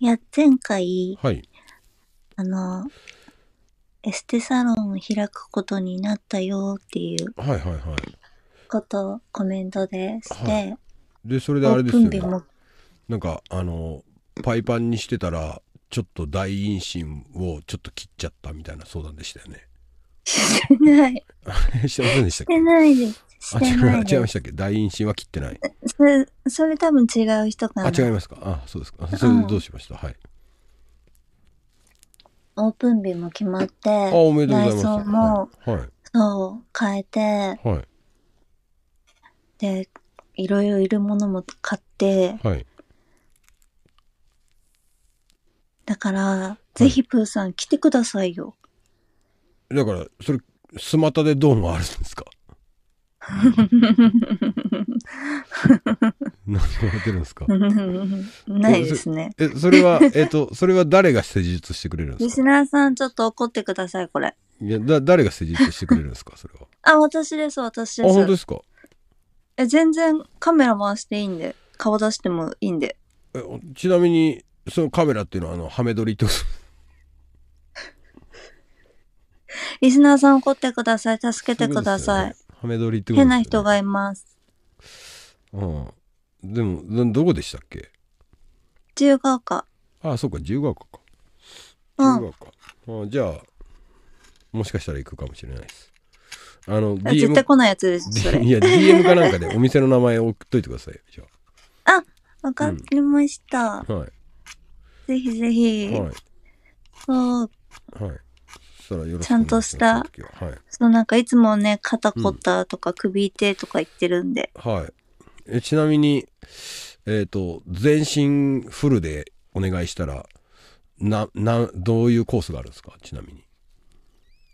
いや、前回、はい。あの、エステサロンを開くことになったよっていうはいはいはい。ことコメントでして、はで、それであれですよねなんか、あの、パイパンにしてたら、ちょっと大陰唇をちょっと切っちゃったみたいな相談でしたよね。してない。あ れしてませんでしたっしてけないです。あ、違違いましたっけ大陰唇は切ってない。それ、それ多分違う人かな。あ、違いますかあ、そうですか。それでどうしました、うん、はい。オープン日も決まって、あ、おめでとうございます。も、はい、はい。そう、変えて、はい。で、いろいろいるものも買って、はい。だから、ぜひプーさん来てくださいよ。だから、それ、スマタでどうもあるんですか何 笑ってるんですか ないですね。え、それは、えっ、と、それは誰が施術してくれるんですかリスナーさん、ちょっと怒ってください、これ。いや、だ、誰が施術してくれるんですか、それは。あ、私です、私です。あ、本当ですかえ、全然カメラ回していいんで、顔出してもいいんで。えちなみに、そのカメラっていうのは、あの、ハメ撮りと。リスナーさん怒ってください。助けてください。ハメ撮りってこと、ね、変な人がいます。でも、どこでしたっけ自由が丘。ああ、そうか、自由が丘か。自由が丘。ああじゃあ、もしかしたら行くかもしれないです。あの、DM、絶対来ないやつです、いや、DM かなんかでお店の名前送っといてくださいじゃあ。あ、わかりました。うん、はい。ぜひぜひ。はい。そう。はい。したらよろしくちゃんとした、そはい、そのなんかいつもね、肩こったとか首痛とか言ってるんで。うん、はい。えちなみに、えっ、ー、と、全身フルでお願いしたら、な、な、どういうコースがあるんですかちなみに。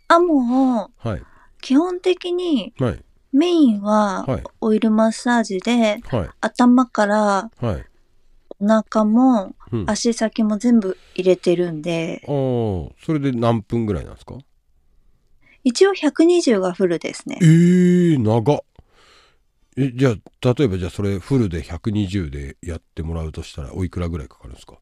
あ、もう、はい。基本的に、はい。メインは、オイルマッサージで、はい、頭から、はい、お腹も足先も全部入れてるんで、ああ、それで何分ぐらいなんですか一応120がフルですねええ。ー、長っえじゃあ例えばじゃあそれフルで120でやってもらうとしたらおいくらぐらいかかるんですか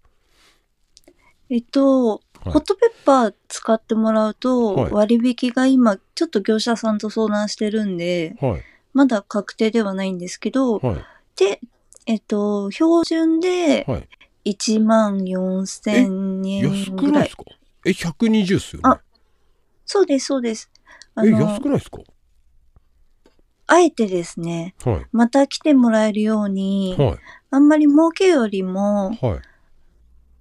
えっと、はいホットペッパー使ってもらうと割引が今ちょっと業者さんと相談してるんで、はいまだ確定ではないんですけど、はいでえっと、標準で1万4000安円くぐないらい。すかえ、120っすよね。そうです、そうです。あえ、安く、ないですかあえてですね、はまた来てもらえるように、はあんまり儲けよりも、はい。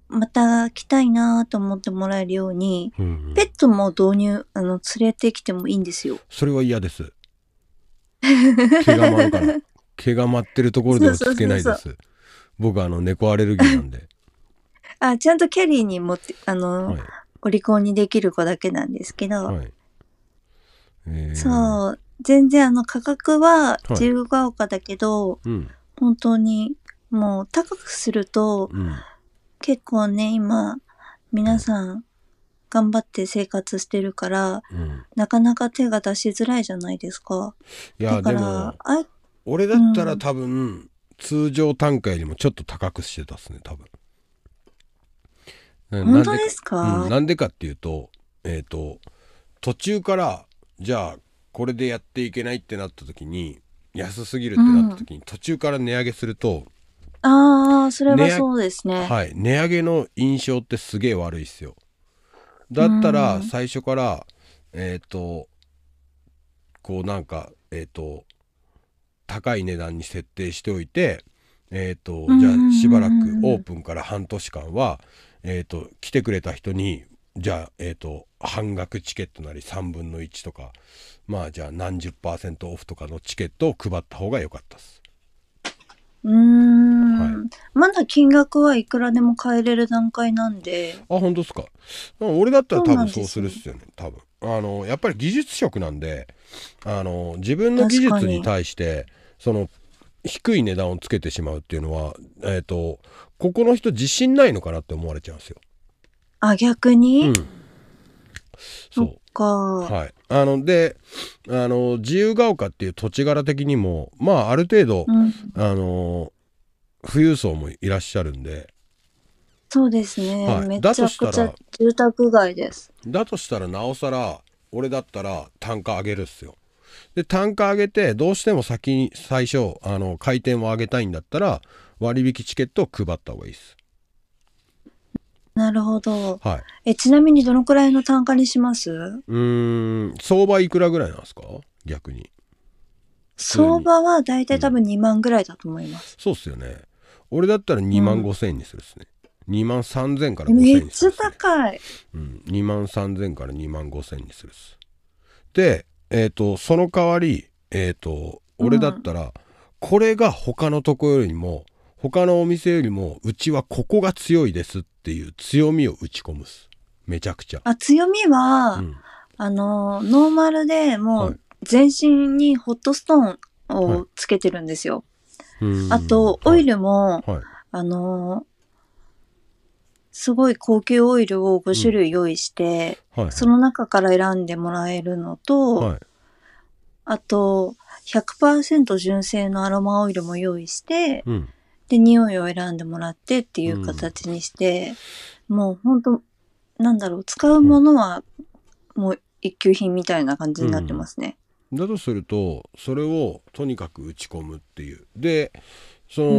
また来たいなと思ってもらえるように、うんうんペットも導入、あの、連れてきてもいいんですよ。それは嫌です。毛が回るから。毛が舞ってるところで落ち着けないです。僕あの猫アレルギーなんで。あ、ちゃんとキャリーに持って、あの、はい、お利口にできる子だけなんですけど、はいえー、そう、全然あの価格は自由が丘だけど、はいうん、本当にもう高くすると、うん、結構ね、今、皆さん頑張って生活してるから、うん、なかなか手が出しづらいじゃないですか。だから、あ俺だったら多分、うん、通常単価よりもちょっと高くしてたっすね多分本当ですか、うん、なんでかっていうとえっ、ー、と途中からじゃあこれでやっていけないってなった時に安すぎるってなった時に、うん、途中から値上げするとああそれはそうですねはい値上げの印象ってすげえ悪いっすよだったら最初から、うん、えっ、ー、とこうなんかえっ、ー、と高い値段に設定しておいて、えーと、じゃあしばらくオープンから半年間は、えーと、来てくれた人にじゃあ、えーと、半額チケットなり3分の1とかまあじゃあ何十パーセントオフとかのチケットを配った方が良かったです。うん、はい、まだ金額はいくらでも変えれる段階なんであ本当ですか俺だったら多分そうするっすよね、ね、多分あのやっぱり技術職なんであの自分の技術に対してその低い値段をつけてしまうっていうのは、えーと、とここの人自信ないのかなって思われちゃうんですよ。あ逆に、うん、そうか。はい、あのであの自由が丘っていう土地柄的にもまあある程度、うん、あの富裕層もいらっしゃるんでそうですね、はい、めちゃくちゃ住宅街ですだとしたらなおさら俺だったら単価上げるっすよで単価上げてどうしても先に最初あの回転を上げたいんだったら割引チケットを配った方がいいですなるほど、はい、えちなみにどのくらいの単価にしますうん相場いくらぐらいなんですか逆に相場は大体多分2万ぐらいだと思います、うん、そうっすよね俺だったら2万5千円にするっすね、2万3000から5000めっちゃ高い、うん、2万3000から2万5000にするっすでえっ、ー、とその代わりえっ、ー、と俺だったら、うん、これが他のとこよりも他のお店よりもうちはここが強いですっていう強みを打ち込むっすめちゃくちゃあ強みは、うん、あのノーマルでもう全身にホットストーンをつけてるんですよ、はい、あとオイルも、はい、あのすごい高級オイルを5種類用意して、うんはい、その中から選んでもらえるのと、はい、あと100%純正のアロマオイルも用意して、うん、で匂いを選んでもらってっていう形にして、うん、もう本当なんだろう使うものはもう一級品みたいな感じになってますね。だとするとそれをとにかく打ち込むっていうでその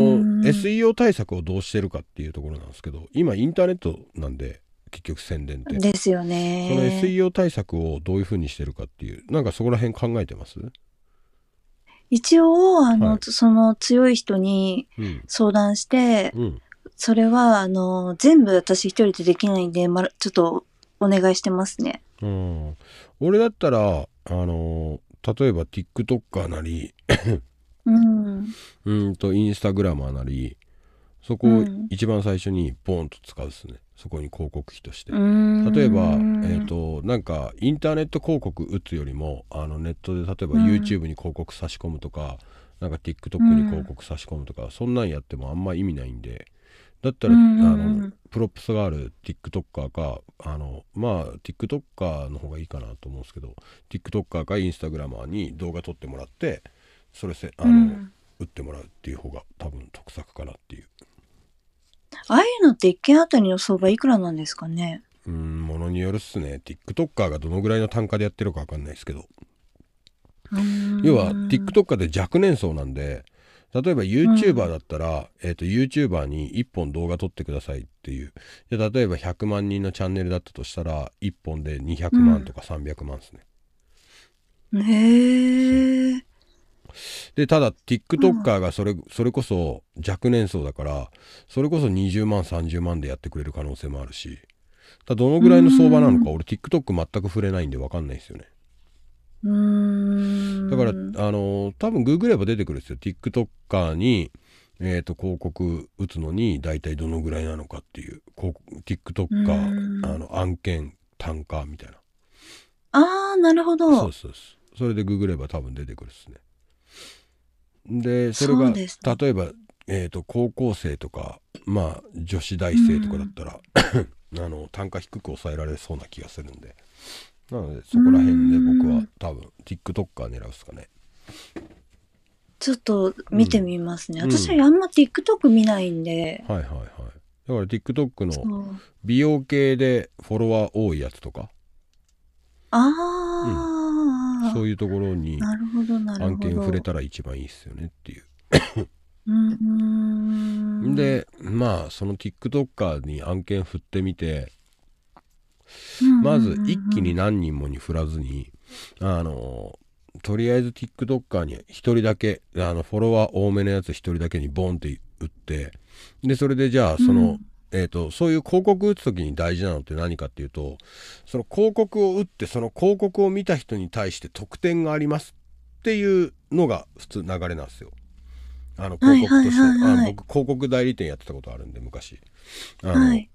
SEO 対策をどうしてるかっていうところなんですけど今インターネットなんで結局宣伝ってですよねその SEO 対策をどういうふうにしてるかっていうなんかそこら辺考えてます一応あの、はい、その強い人に相談して、うん、それはあの全部私一人でできないんで、ま、ちょっとお願いしてますね。うん、俺だったらあの例えば TikToker なりうんとインスタグラマーなりそこを一番最初にボンと使うっすね、そこに広告費として例えば、えーと、なんかインターネット広告打つよりもあのネットで例えば YouTube に広告差し込むとか、なんか TikTok に広告差し込むとか、そんなんやってもあんま意味ないんでだったら、あのプロップスがある TikToker かあのまあ TikToker の方がいいかなと思うんですけど TikToker か Instagramer に動画撮ってもらってそれせあの、うん、打ってもらうっていう方が多分得策かなっていうああいうのって1件あたりの相場いくらなんですかねうんものによるっすね TikToker がどのぐらいの単価でやってるか分かんないですけど要は TikToker で若年層なんで例えば YouTuber だったら、うん、えーと、YouTuber に1本動画撮ってくださいっていうで例えば100万人のチャンネルだったとしたら1本で200万とか300万ですね、うん、へえでただ TikToker がそれ,、それこそ若年層だからそれこそ20万30万でやってくれる可能性もあるしだどのぐらいの相場なのか俺 TikTok 全く触れないんで分かんないですよね。だからあの多分ググれば出てくるんですよ TikToker に、えーと、広告打つのに大体どのぐらいなのかっていう TikToker あの案件単価みたいな。ああなるほど。そうそうそうそれでググれば多分出てくるっすね。でそれが、例えば、えーと、高校生とか、まあ、女子大生とかだったら、うん、あの単価低く抑えられそうな気がするんでなのでそこら辺で僕は多分 TikToker 狙うっすかね。ちょっと見てみますね、うん、私はあんま TikTok 見ないんで、はいはいはいだから TikTok の美容系でフォロワー多いやつとかああ、うんそういうところに案件触れたら一番いいっすよねっていう。んでまあその TikToker に案件振ってみて、まず一気に何人もに振らずにあのとりあえず TikToker に1人だけあのフォロワー多めのやつ1人だけにボンって打ってでそれでじゃあそのえーと、そういう広告打つ時に大事なのって何かっていうとその広告を打ってその広告を見た人に対して得点がありますっていうのが普通流れなんですよ。あの広告として、はいはい、僕広告代理店やってたことあるんで昔。あの、はい、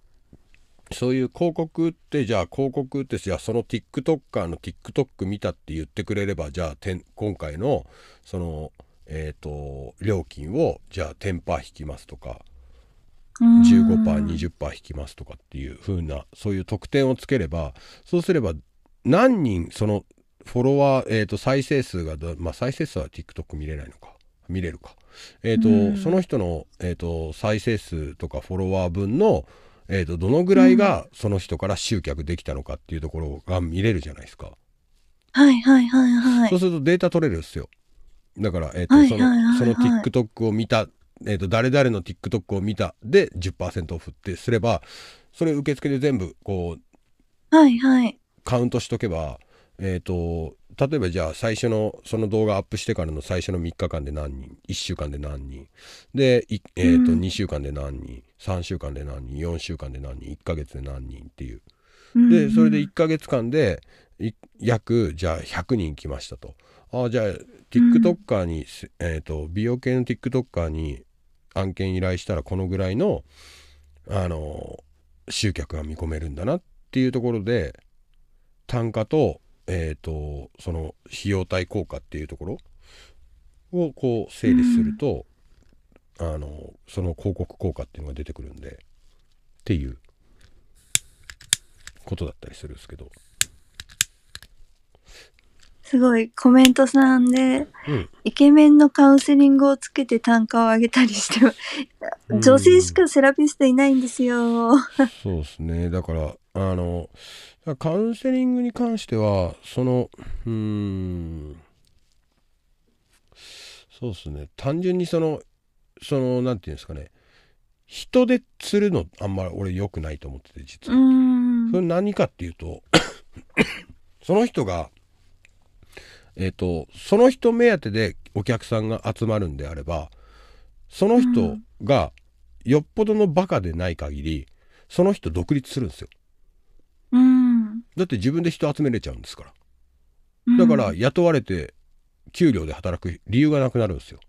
そういう広告ってじゃあ広告ってじゃあその TikToker の TikTok 見たって言ってくれればじゃあてん今回のそのえっ、ー、と料金をじゃあテンパ引きますとか15%、20%引きますとかっていう風な、そういう得点をつければ、そうすれば何人そのフォロワー、えっ、ー、と、再生数が、まあ、再生数は TikTok 見れないのか。見れるか。えっ、ー、と、その人の、えっ、ー、と、再生数とかフォロワー分の、えっ、と、どのぐらいがその人から集客できたのかっていうところが見れるじゃないですか。はいはいはいはい。そうするとデータ取れるんですよ。だから、えっ、と、その、その TikTok を見たえっ、ー、と、誰々の TikTok を見たで10%オフってすれば、それ受付で全部、こう、はいはい。カウントしとけば、えっ、ー、と、例えばじゃあ最初の、その動画アップしてからの最初の3日間で何人、1週間で何人、で、えっ、ー、と、2週間で何人、3週間で何人、4週間で何人、1ヶ月で何人っていう。で、それで1ヶ月間で、約、じゃあ100人来ましたと。あじゃあ TikToker に、うん、えと、と美容系の TikToker に案件依頼したらこのぐらいのあの集客が見込めるんだなっていうところで単価と,、えーと、その費用対効果っていうところをこう整理すると、うん、あのその広告効果っていうのが出てくるんでっていうことだったりするんですけど。すごいコメントさんで、うん、イケメンのカウンセリングをつけて単価を上げたりして、女性しかセラピストいないんですよ。そうですね。だから、あの、カウンセリングに関しては、その、うん、そうですね。単純にその、その、なんていうんですかね。人で釣るのあんまり俺良くないと思ってて実は。それ何かっていうと その人がえーと、その人目当てでお客さんが集まるんであればその人がよっぽどのバカでない限りその人独立するんですよ。うん、だって自分で人集めれちゃうんですから。だから雇われて給料で働く理由がなくなるんですよ。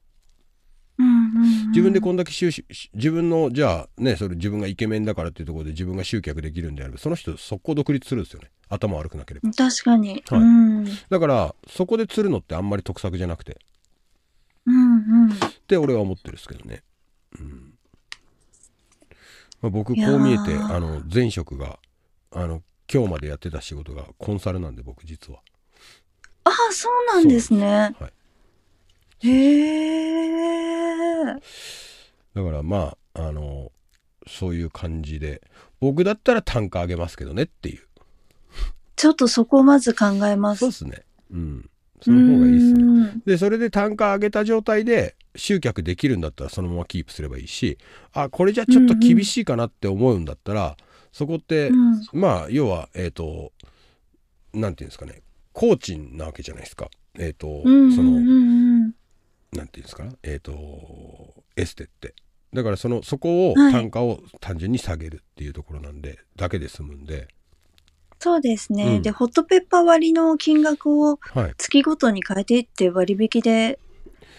自分でこんだけ収支自分のじゃあねそれ自分がイケメンだからっていうところで自分が集客できるんであればその人速攻独立するんですよね。頭悪くなければ確かに、はい、うん、だからそこで釣るのってあんまり得策じゃなくてうんうんって俺は思ってるんですけどね、うんまあ、僕こう見えてあの前職があの今日までやってた仕事がコンサルなんで僕実はああそうなんですねへ、はい、えだからまああのそういう感じで僕だったら単価上げますけどねっていうちょっとそこをまず考えます。そうですね。うん。その方がいいですね。で、それで単価上げた状態で集客できるんだったらそのままキープすればいいし、あ、これじゃちょっと厳しいかなって思うんだったら、うんうん、そこって、うん、まあ、要は、えっ、ー、と、なんていうんですかね、工賃なわけじゃないですか。えっ、ー、と、うんうん、その、なんていうんですか、えっ、ー、と、エステって。だからそのそこを単価を単純に下げるっていうところなんで、はい、だけで済むんでそうですね、うん、でホットペッパー割の金額を月ごとに変えていって割引で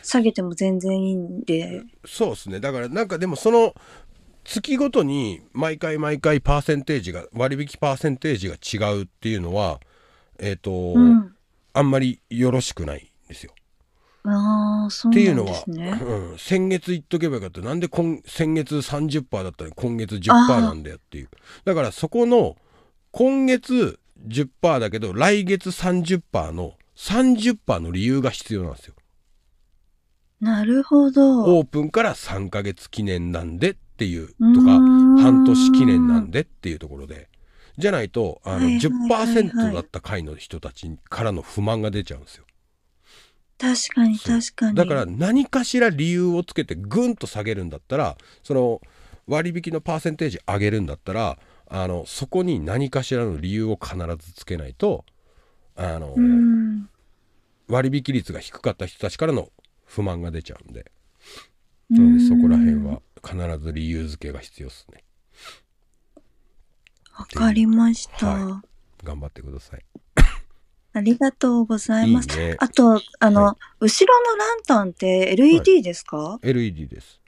下げても全然いいんで、はい、そうですねだからなんかでもその月ごとに毎回毎回パーセンテージが割引パーセンテージが違うっていうのはえっ、ー、と、うん、あんまりよろしくないんですよ。あそうなんですね、っていうのは、うん、先月言っとけばよかったなんで今先月30%だったに今月10%なんだよっていうだからそこの今月10%だけど来月30%の30%の理由が必要なんですよ。なるほど。オープンから3ヶ月記念なんでっていうとか半年記念なんでっていうところでじゃないとあの10%だった回の人たちからの不満が出ちゃうんですよ。確かに確かにだから何かしら理由をつけてぐんと下げるんだったらその割引のパーセンテージ上げるんだったらあのそこに何かしらの理由を必ずつけないとあの割引率が低かった人たちからの不満が出ちゃうんでなのでそこら辺は必ず理由付けが必要ですね。わかりました、はい、頑張ってください。ありがとうございます。いいね、あと、あの、はい、後ろのランタンって LED ですか、はい、?LED です。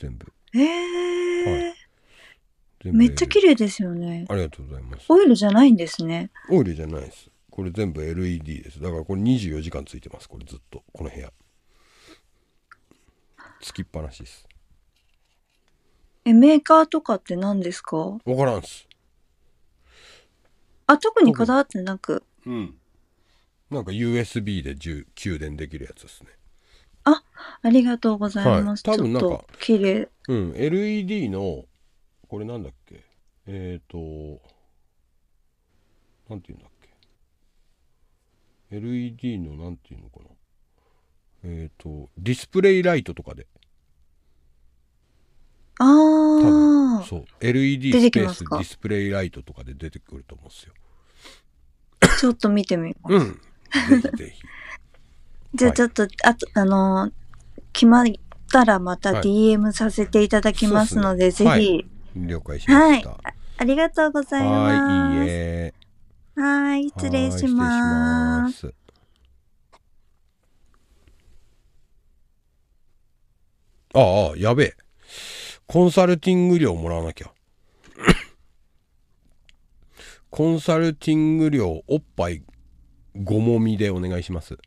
全部。えー、めっちゃ綺麗ですよね。ありがとうございます。オイルじゃないんですね。オイルじゃないです。これ全部 LED です。だからこれ24時間ついてます。これずっと、この部屋。つきっぱなしです。え、メーカーとかって何ですかわからんっす。あ、特にこだわってなく。うん。なんか USB で給電できるやつですね。あ、ありがとうございます。はい、多分なんか、綺麗。うん、LED のこれなんだっけえっ、ー、と、なんて言うんだっけ ?LED のなんて言うのかなえっ、ー、と、ディスプレイライトとかで。ああ。そう。LED スペースディスプレイライトとかで出てくると思うんですよ。ちょっと見てみますうん。ぜひぜひ。じゃあちょっと、はい、あと、あのー、決まったらまた DM させていただきますので、はいね、ぜひ、了解しました。はい、ありがとうございます。はい、いいえ。はい、失礼します。ああ、やべえ。コンサルティング料もらわなきゃ。コンサルティング料おっぱいごもみでお願いします。